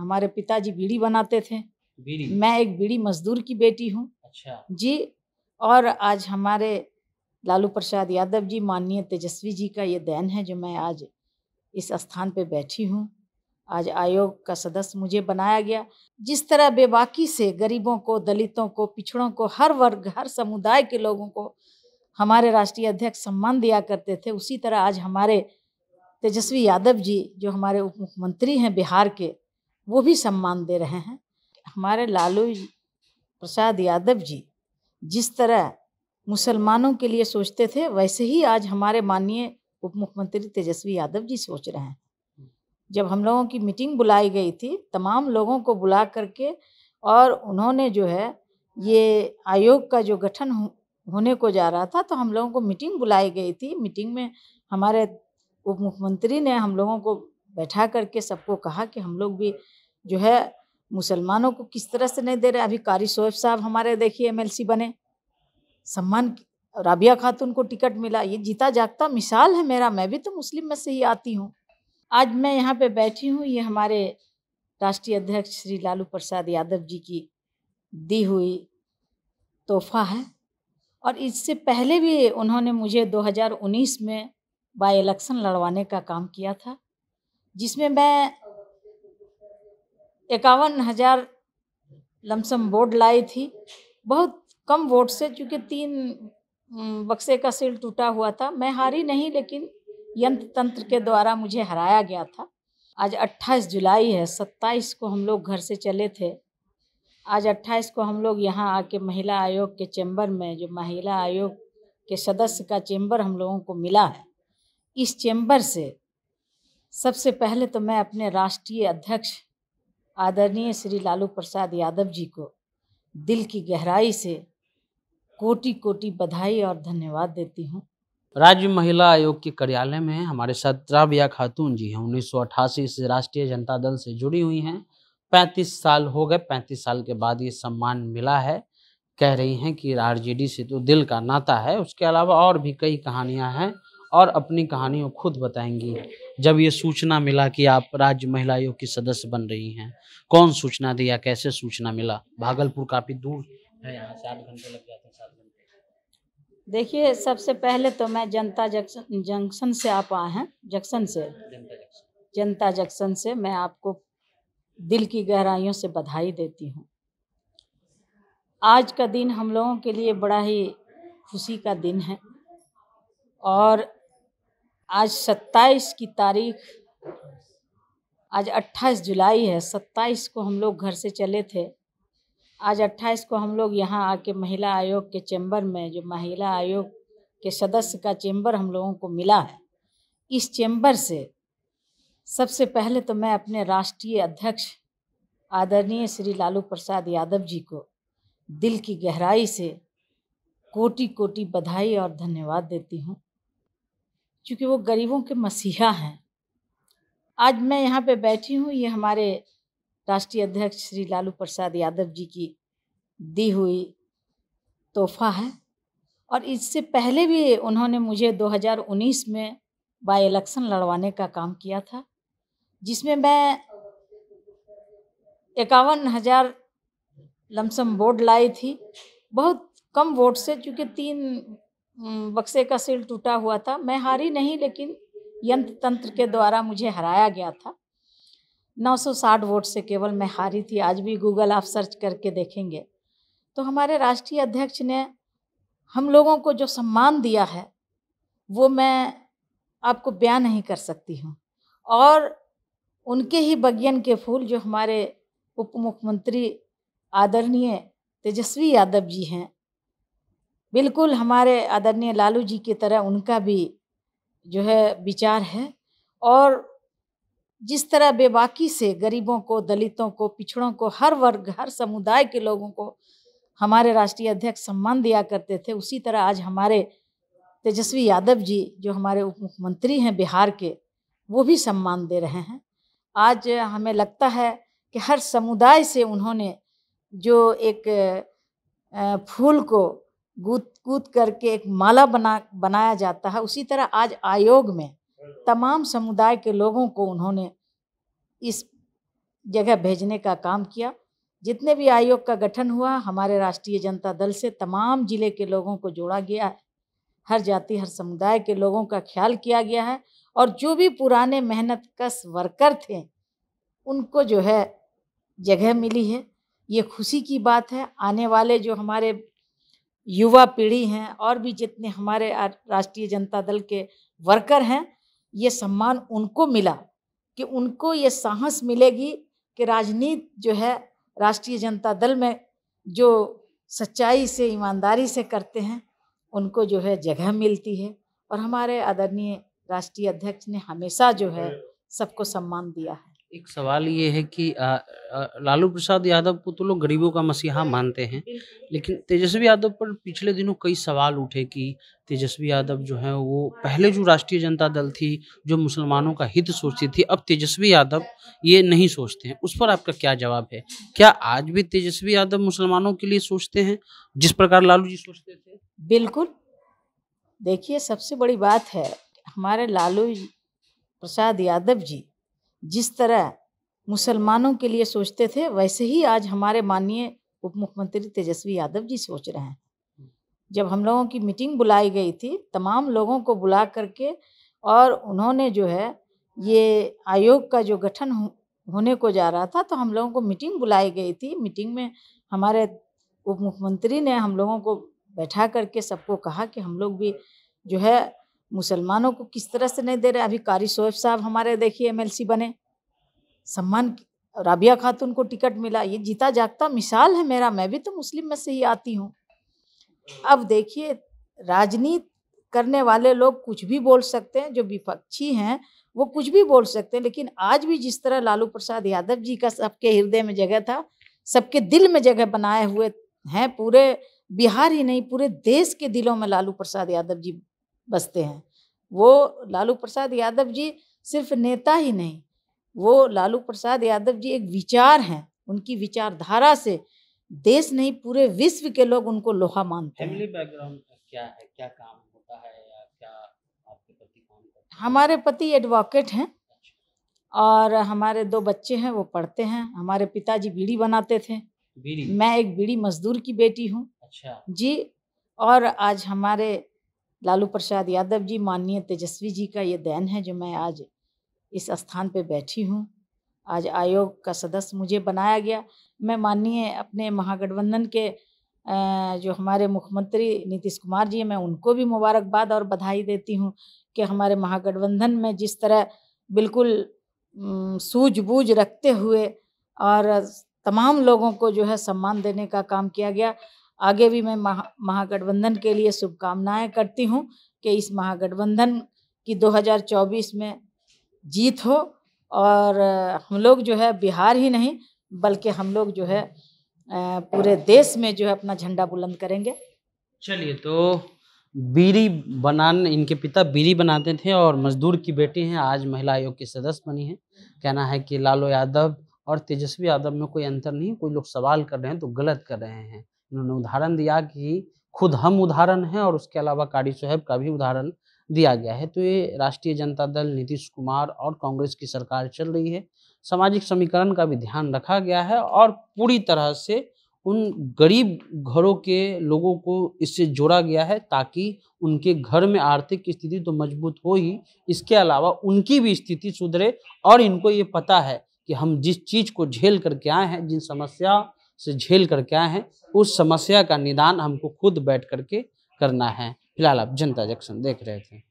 हमारे पिताजी बीड़ी बनाते थे बीड़ी मैं एक बीड़ी मजदूर की बेटी हूँ अच्छा जी और आज हमारे लालू प्रसाद यादव जी माननीय तेजस्वी जी का ये देन है जो मैं आज इस स्थान पे बैठी हूँ आज आयोग का सदस्य मुझे बनाया गया जिस तरह बेबाकी से गरीबों को दलितों को पिछड़ों को हर वर्ग हर समुदाय के लोगों को हमारे राष्ट्रीय अध्यक्ष सम्मान दिया करते थे उसी तरह आज हमारे तेजस्वी यादव जी जो हमारे उप मुख्यमंत्री हैं बिहार के वो भी सम्मान दे रहे हैं हमारे लालू प्रसाद यादव जी जिस तरह मुसलमानों के लिए सोचते थे वैसे ही आज हमारे माननीय उप मुख्यमंत्री तेजस्वी यादव जी सोच रहे हैं जब हम लोगों की मीटिंग बुलाई गई थी तमाम लोगों को बुला करके और उन्होंने जो है ये आयोग का जो गठन हो, होने को जा रहा था तो हम लोगों को मीटिंग बुलाई गई थी मीटिंग में हमारे उप मुख्यमंत्री ने हम लोगों को बैठा करके सबको कहा कि हम लोग भी जो है मुसलमानों को किस तरह से नहीं दे रहे अभी कारी शोएब साहब हमारे देखिए एमएलसी बने सम्मान राबिया खातून को टिकट मिला ये जीता जागता मिसाल है मेरा मैं भी तो मुस्लिम में से ही आती हूँ आज मैं यहाँ पे बैठी हूँ ये हमारे राष्ट्रीय अध्यक्ष श्री लालू प्रसाद यादव जी की दी हुई तोहफा है और इससे पहले भी उन्होंने मुझे 2019 में बाई इलेक्शन लड़वाने का काम किया था जिसमें मैं इक्यावन हज़ार लमसम वोट लाई थी बहुत कम वोट से चूँकि तीन बक्से का सिल टूटा हुआ था मैं हारी नहीं लेकिन यंत्र तंत्र के द्वारा मुझे हराया गया था आज 28 जुलाई है 27 को हम लोग घर से चले थे आज 28 को हम लोग यहाँ आके महिला आयोग के चैम्बर में जो महिला आयोग के सदस्य का चैम्बर हम लोगों को मिला है इस चैम्बर से सबसे पहले तो मैं अपने राष्ट्रीय अध्यक्ष आदरणीय श्री लालू प्रसाद यादव जी को दिल की गहराई से कोटि कोटि बधाई और धन्यवाद देती हूँ राज्य महिला आयोग के कार्यालय में हमारे साथ राबिया खातून जी हैं उन्नीस से राष्ट्रीय जनता दल से जुड़ी हुई हैं 35 साल हो गए 35 साल के बाद ये सम्मान मिला है कह रही हैं कि आरजेडी से तो दिल का नाता है उसके अलावा और भी कई कहानियां हैं और अपनी कहानियों खुद बताएंगी जब ये सूचना मिला कि आप राज्य महिला आयोग की सदस्य बन रही हैं कौन सूचना दिया कैसे सूचना मिला भागलपुर काफ़ी दूर है यहाँ से घंटे लग जाते हैं सात घंटे देखिए सबसे पहले तो मैं जनता जंक्शन जंक्शन से आप आए हैं जंक्शन से जनता जंक्शन से मैं आपको दिल की गहराइयों से बधाई देती हूँ आज का दिन हम लोगों के लिए बड़ा ही खुशी का दिन है और आज सत्ताईस की तारीख आज अट्ठाईस जुलाई है सत्ताईस को हम लोग घर से चले थे आज अट्ठाईस को हम लोग यहाँ आके महिला आयोग के चैम्बर में जो महिला आयोग के सदस्य का चैम्बर हम लोगों को मिला है इस चैम्बर से सबसे पहले तो मैं अपने राष्ट्रीय अध्यक्ष आदरणीय श्री लालू प्रसाद यादव जी को दिल की गहराई से कोटि कोटि बधाई और धन्यवाद देती हूँ क्योंकि वो गरीबों के मसीहा हैं आज मैं यहाँ पे बैठी हूँ ये हमारे राष्ट्रीय अध्यक्ष श्री लालू प्रसाद यादव जी की दी हुई तोहफा है और इससे पहले भी उन्होंने मुझे 2019 में बाई इलेक्शन लड़वाने का काम किया था जिसमें मैं इक्यावन हज़ार लमसम वोट लाई थी बहुत कम वोट से क्योंकि तीन हम्म, बक्से का सिल टूटा हुआ था मैं हारी नहीं लेकिन यंत्र तंत्र के द्वारा मुझे हराया गया था 960 वोट से केवल मैं हारी थी आज भी गूगल आप सर्च करके देखेंगे तो हमारे राष्ट्रीय अध्यक्ष ने हम लोगों को जो सम्मान दिया है वो मैं आपको बयान नहीं कर सकती हूँ और उनके ही बगियन के फूल जो हमारे उप मुख्यमंत्री आदरणीय तेजस्वी यादव जी हैं बिल्कुल हमारे आदरणीय लालू जी की तरह उनका भी जो है विचार है और जिस तरह बेबाकी से गरीबों को दलितों को पिछड़ों को हर वर्ग हर समुदाय के लोगों को हमारे राष्ट्रीय अध्यक्ष सम्मान दिया करते थे उसी तरह आज हमारे तेजस्वी यादव जी जो हमारे उप मुख्यमंत्री हैं बिहार के वो भी सम्मान दे रहे हैं आज हमें लगता है कि हर समुदाय से उन्होंने जो एक फूल को गूद कूद करके एक माला बना बनाया जाता है उसी तरह आज आयोग में तमाम समुदाय के लोगों को उन्होंने इस जगह भेजने का काम किया जितने भी आयोग का गठन हुआ हमारे राष्ट्रीय जनता दल से तमाम जिले के लोगों को जोड़ा गया है हर जाति हर समुदाय के लोगों का ख्याल किया गया है और जो भी पुराने मेहनत कश वर्कर थे उनको जो है जगह मिली है ये खुशी की बात है आने वाले जो हमारे युवा पीढ़ी हैं और भी जितने हमारे राष्ट्रीय जनता दल के वर्कर हैं ये सम्मान उनको मिला कि उनको ये साहस मिलेगी कि राजनीति जो है राष्ट्रीय जनता दल में जो सच्चाई से ईमानदारी से करते हैं उनको जो है जगह मिलती है और हमारे आदरणीय राष्ट्रीय अध्यक्ष ने हमेशा जो है सबको सम्मान दिया है एक सवाल ये है कि आ, आ, लालू प्रसाद यादव को तो लोग गरीबों का मसीहा मानते हैं लेकिन तेजस्वी यादव पर पिछले दिनों कई सवाल उठे कि तेजस्वी यादव जो है वो पहले जो राष्ट्रीय जनता दल थी जो मुसलमानों का हित सोचती थी अब तेजस्वी यादव ये नहीं सोचते हैं उस पर आपका क्या जवाब है क्या आज भी तेजस्वी यादव मुसलमानों के लिए सोचते हैं जिस प्रकार लालू जी सोचते थे बिल्कुल देखिए सबसे बड़ी बात है हमारे लालू प्रसाद यादव जी जिस तरह मुसलमानों के लिए सोचते थे वैसे ही आज हमारे माननीय उप मुख्यमंत्री तेजस्वी यादव जी सोच रहे हैं जब हम लोगों की मीटिंग बुलाई गई थी तमाम लोगों को बुला करके और उन्होंने जो है ये आयोग का जो गठन होने को जा रहा था तो हम लोगों को मीटिंग बुलाई गई थी मीटिंग में हमारे उप मुख्यमंत्री ने हम लोगों को बैठा करके सबको कहा कि हम लोग भी जो है मुसलमानों को किस तरह से नहीं दे रहे अभी कारी शोएब साहब हमारे देखिए एमएलसी बने सम्मान राबिया खातून को टिकट मिला ये जीता जागता मिसाल है मेरा मैं भी तो मुस्लिम में से ही आती हूँ अब देखिए राजनीति करने वाले लोग कुछ भी बोल सकते हैं जो विपक्षी हैं वो कुछ भी बोल सकते हैं लेकिन आज भी जिस तरह लालू प्रसाद यादव जी का सबके हृदय में जगह था सबके दिल में जगह बनाए हुए हैं पूरे बिहार ही नहीं पूरे देश के दिलों में लालू प्रसाद यादव जी बसते हैं वो लालू प्रसाद यादव जी सिर्फ नेता ही नहीं वो लालू प्रसाद यादव जी एक विचार हैं उनकी विचारधारा से देश नहीं पूरे विश्व के लोग उनको लोहा मानते हैं बैकग्राउंड क्या है क्या काम होता है या क्या आपके पति काम करते हैं हमारे पति एडवोकेट हैं अच्छा। और हमारे दो बच्चे हैं वो पढ़ते हैं हमारे पिताजी बीड़ी बनाते थे बीड़ी मैं एक बीड़ी मजदूर की बेटी हूँ अच्छा जी और आज हमारे लालू प्रसाद यादव जी माननीय तेजस्वी जी का ये दैन है जो मैं आज इस स्थान पे बैठी हूँ आज आयोग का सदस्य मुझे बनाया गया मैं माननीय अपने महागठबंधन के जो हमारे मुख्यमंत्री नीतीश कुमार जी हैं मैं उनको भी मुबारकबाद और बधाई देती हूँ कि हमारे महागठबंधन में जिस तरह बिल्कुल सूझबूझ रखते हुए और तमाम लोगों को जो है सम्मान देने का काम किया गया आगे भी मैं महा महागठबंधन के लिए शुभकामनाएं करती हूँ कि इस महागठबंधन की 2024 में जीत हो और हम लोग जो है बिहार ही नहीं बल्कि हम लोग जो है पूरे देश में जो है अपना झंडा बुलंद करेंगे चलिए तो बीरी बनाने इनके पिता बीरी बनाते थे और मजदूर की बेटी हैं आज महिला आयोग की सदस्य बनी हैं कहना है कि लालू यादव और तेजस्वी यादव में कोई अंतर नहीं कोई लोग सवाल कर रहे हैं तो गलत कर रहे हैं उन्होंने उदाहरण दिया कि खुद हम उदाहरण हैं और उसके अलावा काडी सोहेब का भी उदाहरण दिया गया है तो ये राष्ट्रीय जनता दल नीतीश कुमार और कांग्रेस की सरकार चल रही है सामाजिक समीकरण का भी ध्यान रखा गया है और पूरी तरह से उन गरीब घरों के लोगों को इससे जोड़ा गया है ताकि उनके घर में आर्थिक स्थिति तो मजबूत हो ही इसके अलावा उनकी भी स्थिति सुधरे और इनको ये पता है कि हम जिस चीज़ को झेल करके आए हैं जिन समस्या से झेल कर क्या है उस समस्या का निदान हमको खुद बैठ करके करना है फिलहाल आप जनता जंक्शन देख रहे थे